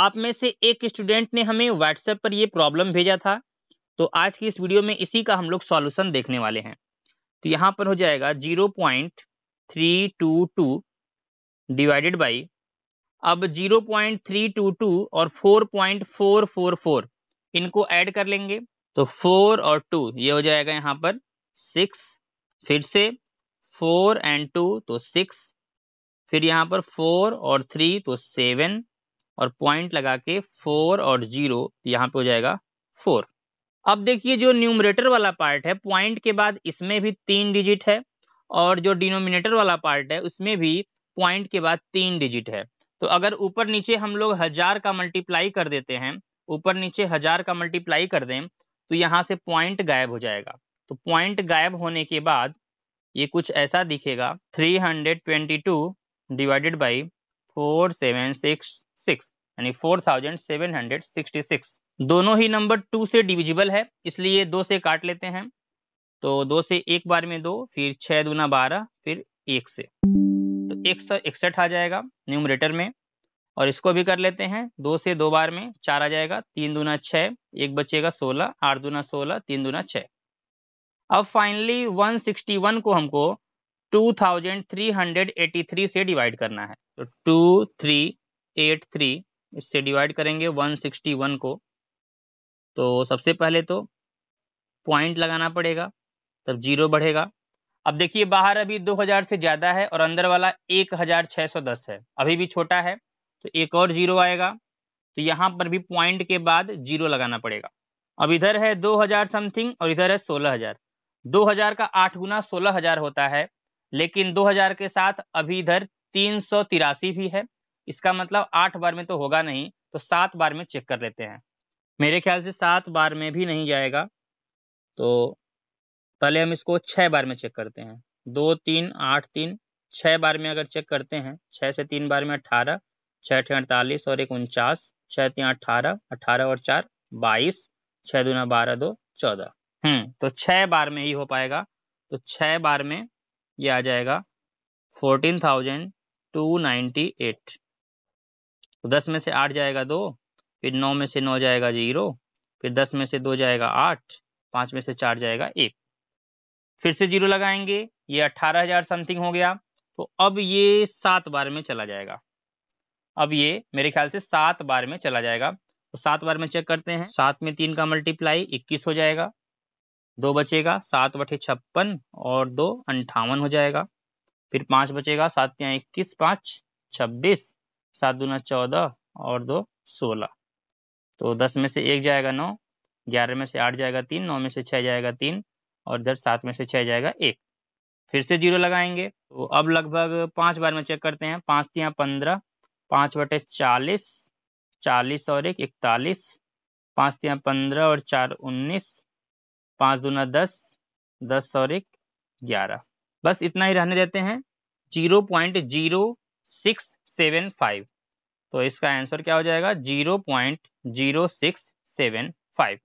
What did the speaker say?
आप में से एक स्टूडेंट ने हमें व्हाट्सएप पर यह प्रॉब्लम भेजा था तो आज की इस वीडियो में इसी का हम लोग सॉल्यूशन देखने वाले हैं तो यहाँ पर हो जाएगा zero point three two two divided by अब zero point three two two और four point four four four इनको ऐड कर लेंगे तो फोर और टू ये हो जाएगा यहाँ पर सिक्स फिर से फोर एंड टू तो सिक्स फिर यहाँ पर फोर और थ्री तो सेवन और पॉइंट लगा के फोर और जीरो यहाँ पे हो जाएगा फोर अब देखिए जो न्यूमरेटर वाला पार्ट है पॉइंट के बाद इसमें भी तीन डिजिट है और जो डिनोमिनेटर वाला पार्ट है उसमें भी पॉइंट के बाद तीन डिजिट है तो अगर ऊपर नीचे हम लोग हजार का मल्टीप्लाई कर देते हैं ऊपर नीचे हजार का मल्टीप्लाई कर दें तो यहाँ से पॉइंट गायब हो जाएगा तो पॉइंट गायब होने के बाद ये कुछ ऐसा दिखेगा 322 divided by four seven six six यानी four thousand seven hundred sixty six दोनों ही नंबर टू से डिविजिबल है इसलिए दो से काट लेते हैं तो दो से एक बार में दो फिर छः दूना बारह फिर एक से तो एक सौ इकसठ आ जाएगा न्यूमरेटर में और इसको भी कर लेते हैं दो से दो बार में चार आ जाएगा तीन दूना छः एक बचेगा सोलह आठ दूना सोलह तीन दूना छः अब फाइनली 161 को हमको 2383 से डिवाइड करना है तो टू थ्री एट थ्री इससे डिवाइड करेंगे 161 को तो सबसे पहले तो पॉइंट लगाना पड़ेगा तब जीरो बढ़ेगा अब देखिए बाहर अभी 2000 से ज़्यादा है और अंदर वाला 1610 है अभी भी छोटा है तो एक और जीरो आएगा तो यहाँ पर भी पॉइंट के बाद जीरो लगाना पड़ेगा अब इधर है 2000 समथिंग और इधर है 16000 2000 का आठ गुना सोलह होता है लेकिन 2000 के साथ अभी इधर तीन भी है इसका मतलब आठ बार में तो होगा नहीं तो सात बार में चेक कर लेते हैं मेरे ख्याल से सात बार में भी नहीं जाएगा तो पहले हम इसको छः बार में चेक करते हैं दो तीन आठ तीन छः बार में अगर चेक करते हैं छः से तीन बार में अट्ठारह छः ठे अड़तालीस और एक उनचास छः तीन अट्ठारह अट्ठारह और चार बाईस छः दूना बारह दो चौदह हम्म तो छः बार में ही हो पाएगा तो छः बार में ये आ जाएगा fourteen thousand two ninety eight तो दस में से आठ जाएगा दो फिर नौ में से नौ जाएगा जीरो फिर दस में से दो जाएगा आठ पाँच में से चार जाएगा एक फिर से जीरो लगाएंगे ये अट्ठारह हजार समथिंग हो गया तो अब ये सात बार में चला जाएगा अब ये मेरे ख्याल से सात बार में चला जाएगा तो सात बार में चेक करते हैं सात में तीन का मल्टीप्लाई इक्कीस हो जाएगा दो बचेगा सात बटे छप्पन और दो अंठावन हो जाएगा फिर पाँच बचेगा सात या इक्कीस पाँच छब्बीस सात दूना चौदह और दो सोलह तो दस में से एक जाएगा नौ ग्यारह में से आठ जाएगा तीन नौ में से छः जाएगा तीन और इधर सात में से छः जाएगा एक फिर से जीरो लगाएंगे तो अब लगभग पाँच बार में चेक करते हैं पांच तिया पंद्रह पाँच बटे चालीस चालीस और एक इकतालीस पांच तिया पंद्रह और चार उन्नीस पाँच दूना दस दस और एक ग्यारह बस इतना ही रहने देते हैं zero point zero six seven five तो इसका आंसर क्या हो जाएगा zero point zero six seven five